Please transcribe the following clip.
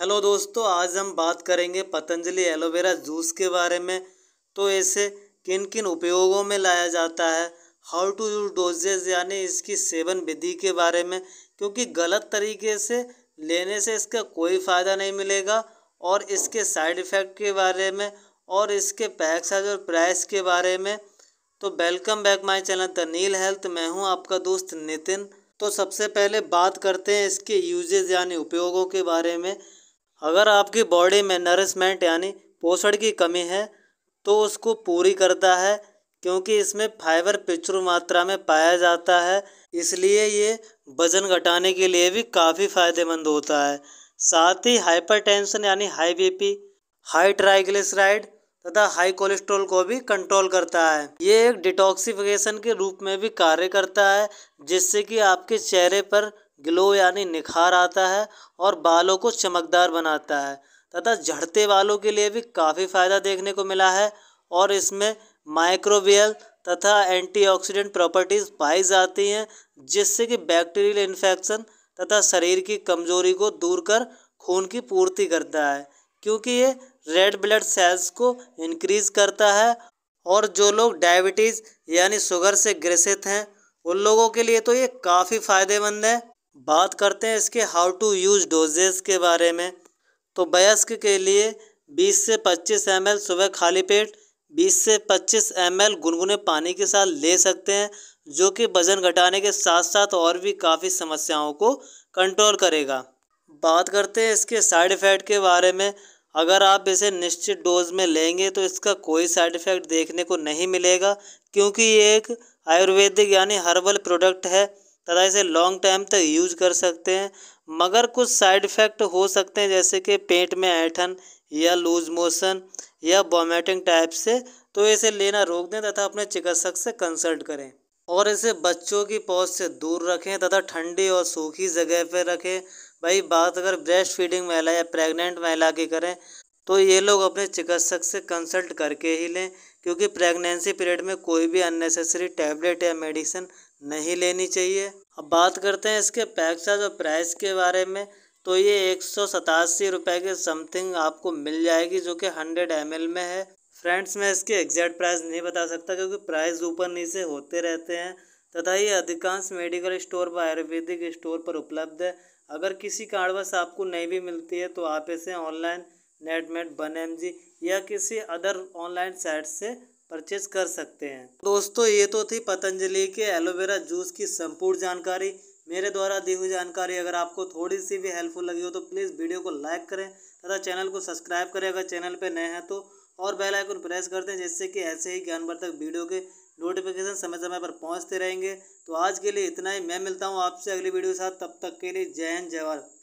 hello दोस्तों आज हम बात करेंगे पतंजलि एलोवेरा जूस के बारे में तो इसे किन किन उपयोगों में लाया जाता है हाउ टू यूज डोजेज यानी इसकी सेवन विधि के बारे में क्योंकि गलत तरीके से लेने से इसका कोई फ़ायदा नहीं मिलेगा और इसके साइड इफ़ेक्ट के बारे में और इसके पैक साइज और प्राइस के बारे में तो वेलकम बैक माय चैनल तनील हेल्थ मैं हूं आपका दोस्त नितिन तो सबसे पहले बात करते हैं इसके यूजेज यानी उपयोगों के बारे में अगर आपकी बॉडी में नरिशमेंट यानी पोषण की कमी है तो उसको पूरी करता है क्योंकि इसमें फाइबर प्रचुर मात्रा में पाया जाता है इसलिए ये वजन घटाने के लिए भी काफ़ी फायदेमंद होता है साथ ही हाइपरटेंशन यानी हाई बीपी हाई ट्राइग्लिसराइड तथा हाई कोलेस्ट्रॉल को भी कंट्रोल करता है ये एक डिटॉक्सिफिकेशन के रूप में भी कार्य करता है जिससे कि आपके चेहरे पर ग्लो यानी निखार आता है और बालों को चमकदार बनाता है तथा झड़ते बालों के लिए भी काफ़ी फ़ायदा देखने को मिला है और इसमें माइक्रोबियल तथा एंटीऑक्सीडेंट प्रॉपर्टीज़ पाई जाती हैं जिससे कि बैक्टीरियल इन्फेक्शन तथा शरीर की कमजोरी को दूर कर खून की पूर्ति करता है क्योंकि ये रेड ब्लड सेल्स को इनक्रीज़ करता है और जो लोग डायबिटीज़ यानी शुगर से ग्रसित हैं उन लोगों के लिए तो ये काफ़ी फ़ायदेमंद है बात करते हैं इसके हाउ टू यूज़ डोजेस के बारे में तो वयस्क के लिए 20 से 25 एम सुबह खाली पेट 20 से 25 एम गुनगुने पानी के साथ ले सकते हैं जो कि वज़न घटाने के साथ साथ और भी काफ़ी समस्याओं को कंट्रोल करेगा बात करते हैं इसके साइड इफ़ेक्ट के बारे में अगर आप इसे निश्चित डोज में लेंगे तो इसका कोई साइड इफ़ेक्ट देखने को नहीं मिलेगा क्योंकि ये एक आयुर्वेदिक यानी हर्बल प्रोडक्ट है तथा इसे लॉन्ग टाइम तक यूज कर सकते हैं मगर कुछ साइड इफ़ेक्ट हो सकते हैं जैसे कि पेट में ऐठन या लूज मोशन या वॉमिटिंग टाइप से तो इसे लेना रोक दें तथा अपने चिकित्सक से कंसल्ट करें और इसे बच्चों की पौध से दूर रखें तथा ठंडी और सूखी जगह पर रखें भाई बात अगर ब्रेस्ट फीडिंग महिला या प्रेग्नेंट महिला की करें तो ये लोग अपने चिकित्सक से कंसल्ट करके ही लें क्योंकि प्रेगनेंसी पीरियड में कोई भी अननेसेसरी टैबलेट या मेडिसिन नहीं लेनी चाहिए अब बात करते हैं इसके पैक साइज और प्राइस के बारे में तो ये एक सौ सतासी रुपये के समथिंग आपको मिल जाएगी जो कि हंड्रेड एम में है फ्रेंड्स मैं इसके एग्जैक्ट प्राइस नहीं बता सकता क्योंकि प्राइस ऊपर नीचे होते रहते हैं तथा ये अधिकांश मेडिकल स्टोर व आयुर्वेदिक स्टोर पर उपलब्ध है अगर किसी कारणवश आपको नहीं भी मिलती है तो आप इसे ऑनलाइन नेटमेट वन एम या किसी अदर ऑनलाइन साइट से परचेज कर सकते हैं दोस्तों ये तो थी पतंजलि के एलोवेरा जूस की संपूर्ण जानकारी मेरे द्वारा दी हुई जानकारी अगर आपको थोड़ी सी भी हेल्पफुल लगी हो तो प्लीज़ वीडियो को लाइक करें तथा चैनल को सब्सक्राइब करें अगर चैनल पर नए हैं तो और बेल आइकन प्रेस कर दें जिससे कि ऐसे ही ज्ञानवर्धक वीडियो के नोटिफिकेशन समय समय पर पहुंचते रहेंगे तो आज के लिए इतना ही मैं मिलता हूं आपसे अगली वीडियो के साथ तब तक के लिए जय हिंद जय भारत